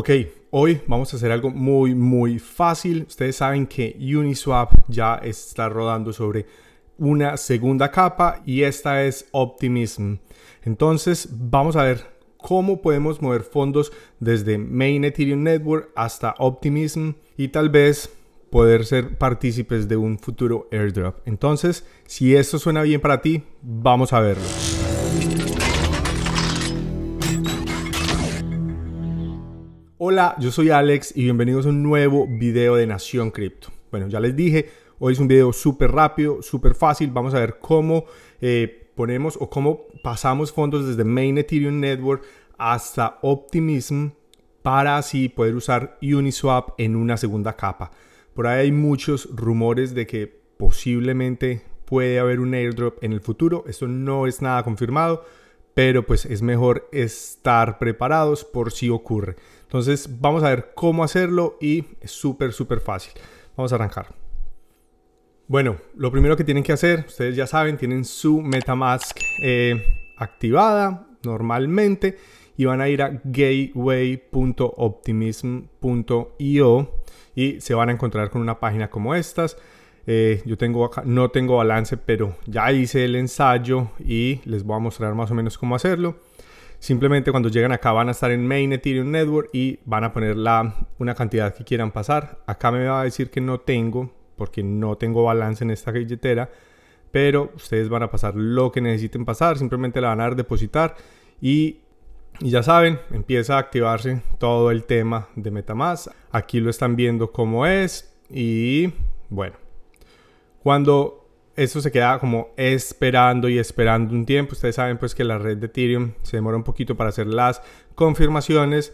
Ok, hoy vamos a hacer algo muy muy fácil. Ustedes saben que Uniswap ya está rodando sobre una segunda capa y esta es Optimism. Entonces vamos a ver cómo podemos mover fondos desde Main Ethereum Network hasta Optimism y tal vez poder ser partícipes de un futuro airdrop. Entonces, si esto suena bien para ti, vamos a verlo. Hola, yo soy Alex y bienvenidos a un nuevo video de Nación Crypto. Bueno, ya les dije, hoy es un video súper rápido, súper fácil. Vamos a ver cómo eh, ponemos o cómo pasamos fondos desde Main Ethereum Network hasta Optimism para así poder usar Uniswap en una segunda capa. Por ahí hay muchos rumores de que posiblemente puede haber un airdrop en el futuro. Esto no es nada confirmado pero pues es mejor estar preparados por si ocurre. Entonces vamos a ver cómo hacerlo y es súper, súper fácil. Vamos a arrancar. Bueno, lo primero que tienen que hacer, ustedes ya saben, tienen su Metamask eh, activada normalmente y van a ir a gateway.optimism.io y se van a encontrar con una página como estas. Eh, yo tengo no tengo balance, pero ya hice el ensayo y les voy a mostrar más o menos cómo hacerlo. Simplemente cuando llegan acá van a estar en Main Ethereum Network y van a poner la, una cantidad que quieran pasar. Acá me va a decir que no tengo, porque no tengo balance en esta billetera, pero ustedes van a pasar lo que necesiten pasar, simplemente la van a dar depositar y, y, ya saben, empieza a activarse todo el tema de MetaMask. Aquí lo están viendo cómo es y bueno. Cuando eso se queda como esperando y esperando un tiempo, ustedes saben pues que la red de Ethereum se demora un poquito para hacer las confirmaciones,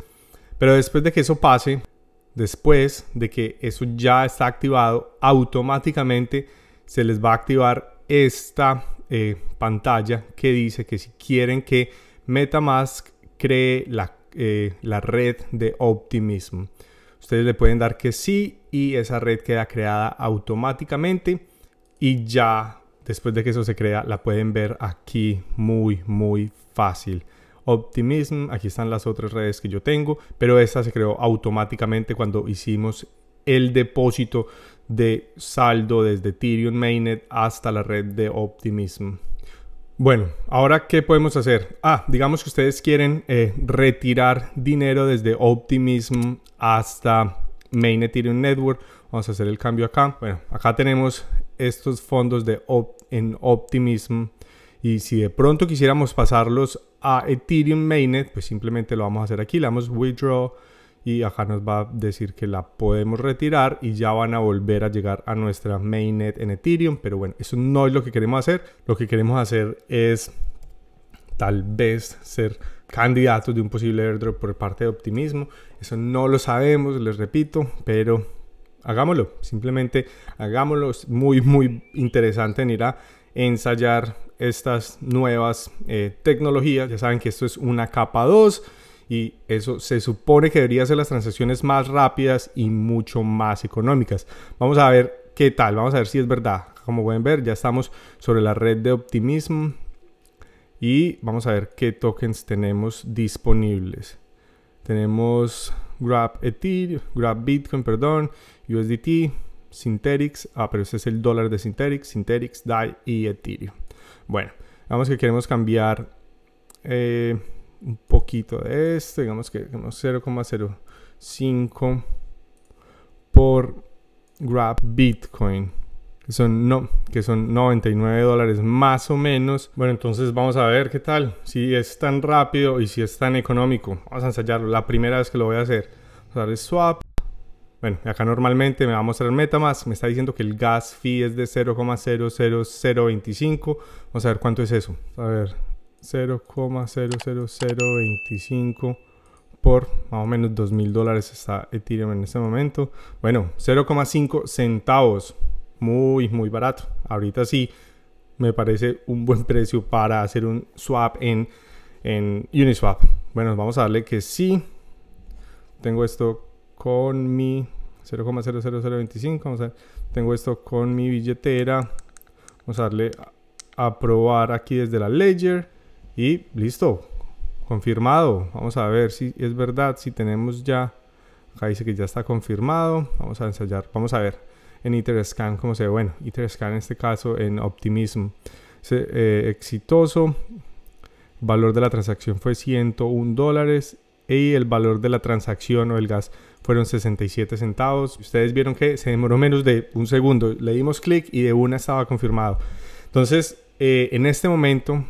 pero después de que eso pase, después de que eso ya está activado, automáticamente se les va a activar esta eh, pantalla que dice que si quieren que Metamask cree la, eh, la red de Optimism. Ustedes le pueden dar que sí y esa red queda creada automáticamente y ya después de que eso se crea la pueden ver aquí muy muy fácil. Optimism, aquí están las otras redes que yo tengo, pero esta se creó automáticamente cuando hicimos el depósito de saldo desde Ethereum Mainnet hasta la red de Optimism. Bueno, ahora qué podemos hacer? Ah, digamos que ustedes quieren eh, retirar dinero desde Optimism hasta Mainnet Ethereum Network. Vamos a hacer el cambio acá. Bueno, acá tenemos estos fondos de en Optimism. Y si de pronto quisiéramos pasarlos a Ethereum Mainnet, pues simplemente lo vamos a hacer aquí. Le damos Withdraw y acá nos va a decir que la podemos retirar y ya van a volver a llegar a nuestra Mainnet en Ethereum. Pero bueno, eso no es lo que queremos hacer. Lo que queremos hacer es tal vez ser candidatos de un posible airdrop por parte de Optimism, Eso no lo sabemos, les repito, pero hagámoslo, simplemente hagámoslo. muy, muy interesante en ir a ensayar estas nuevas eh, tecnologías. Ya saben que esto es una capa 2 y eso se supone que debería ser las transacciones más rápidas y mucho más económicas. Vamos a ver qué tal, vamos a ver si es verdad. Como pueden ver, ya estamos sobre la red de optimismo y vamos a ver qué tokens tenemos disponibles. Tenemos Grab Grab Bitcoin, perdón, USDT, Synthetix, ah, pero ese es el dólar de Synthetix, Synthetix, DAI y Ethereum. Bueno, vamos que queremos cambiar eh, un poquito de esto, digamos que 0,05 por Grab Bitcoin que son, no, que son 99 dólares más o menos. Bueno, entonces vamos a ver qué tal, si es tan rápido y si es tan económico. Vamos a ensayarlo, la primera vez que lo voy a hacer. Vamos a darle swap. Bueno, acá normalmente me va a mostrar MetaMask, me está diciendo que el gas fee es de 0,00025. Vamos a ver cuánto es eso. A ver, 0,00025 por más o menos $2,000. mil dólares está Ethereum en este momento. Bueno, 0,5 centavos muy, muy barato. Ahorita sí me parece un buen precio para hacer un swap en, en Uniswap. Bueno, vamos a darle que sí. Tengo esto con mi 0,00025. tengo esto con mi billetera. Vamos a darle aprobar a probar aquí desde la ledger. Y listo. Confirmado. Vamos a ver si es verdad. Si tenemos ya. Acá dice que ya está confirmado. Vamos a ensayar. Vamos a ver en scan como se ve, bueno, scan en este caso en Optimism. Eh, exitoso, valor de la transacción fue 101 dólares y el valor de la transacción o el gas fueron 67 centavos. Ustedes vieron que se demoró menos de un segundo, le dimos clic y de una estaba confirmado. Entonces, eh, en este momento,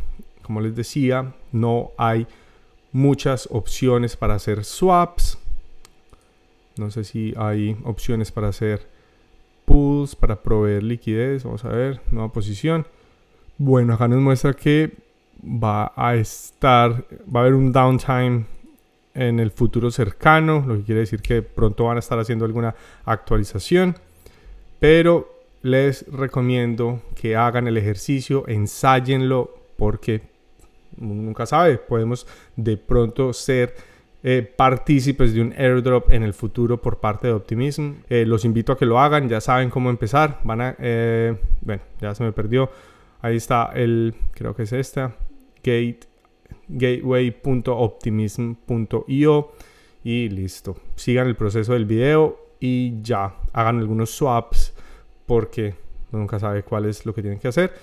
como les decía, no hay muchas opciones para hacer swaps. No sé si hay opciones para hacer pools para proveer liquidez. Vamos a ver, nueva posición. Bueno, acá nos muestra que va a estar, va a haber un downtime en el futuro cercano, lo que quiere decir que pronto van a estar haciendo alguna actualización. Pero les recomiendo que hagan el ejercicio, ensáyenlo, porque nunca sabe, podemos de pronto ser eh, partícipes de un airdrop en el futuro por parte de Optimism. Eh, los invito a que lo hagan, ya saben cómo empezar. Van a, eh, bueno, ya se me perdió. Ahí está el, creo que es esta, gate, gateway.optimism.io y listo. Sigan el proceso del video y ya, hagan algunos swaps porque nunca sabe cuál es lo que tienen que hacer.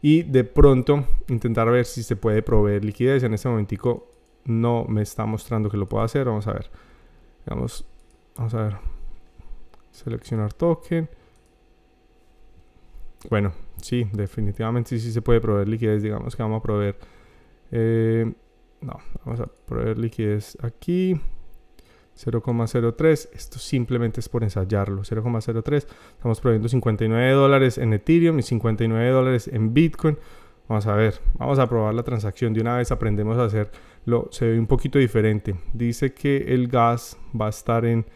Y de pronto intentar ver si se puede proveer liquidez. En este momentico no me está mostrando que lo puedo hacer. Vamos a ver. Vamos, a ver. Seleccionar token. Bueno, sí, definitivamente sí se puede proveer liquidez. Digamos que vamos a proveer... Eh, no, vamos a proveer liquidez aquí. 0,03. Esto simplemente es por ensayarlo. 0,03. Estamos proveyendo 59 dólares en Ethereum y 59 dólares en Bitcoin. Vamos a ver, vamos a probar la transacción. De una vez aprendemos a hacerlo. Se ve un poquito diferente. Dice que el gas va a estar en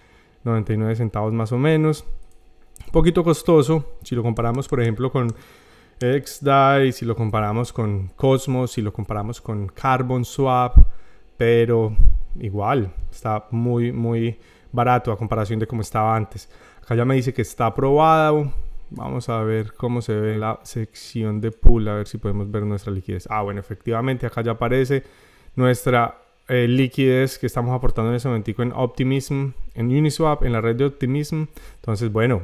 99 centavos más o menos. Un poquito costoso. Si lo comparamos, por ejemplo, con XDAI, si lo comparamos con Cosmos, si lo comparamos con Carbon Swap. Pero igual, está muy, muy barato a comparación de cómo estaba antes. Acá ya me dice que está aprobado Vamos a ver cómo se ve la sección de pool, a ver si podemos ver nuestra liquidez. Ah, bueno, efectivamente, acá ya aparece nuestra eh, liquidez que estamos aportando en ese momento en Optimism, en Uniswap, en la red de Optimism. Entonces, bueno,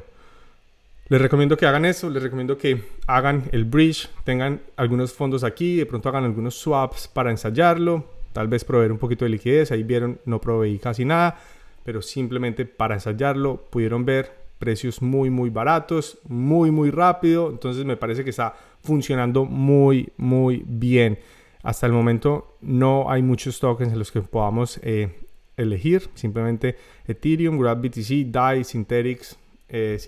les recomiendo que hagan eso, les recomiendo que hagan el bridge, tengan algunos fondos aquí, de pronto hagan algunos swaps para ensayarlo, tal vez proveer un poquito de liquidez, ahí vieron, no proveí casi nada, pero simplemente para ensayarlo pudieron ver precios muy muy baratos, muy muy rápido, entonces me parece que está funcionando muy muy bien. Hasta el momento no hay muchos tokens en los que podamos eh, elegir, simplemente Ethereum, GrabBTC, DAI, Synthetix, eh,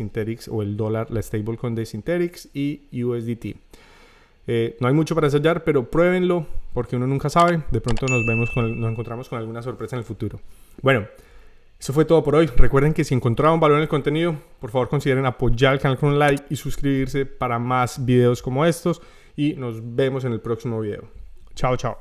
o el dólar, la con de Synthetix y USDT. Eh, no hay mucho para ensayar, pero pruébenlo porque uno nunca sabe. De pronto nos vemos, nos encontramos con alguna sorpresa en el futuro. Bueno, eso fue todo por hoy. Recuerden que si encontraron valor en el contenido, por favor consideren apoyar el canal con un like y suscribirse para más videos como estos. Y nos vemos en el próximo video. Chao, chao.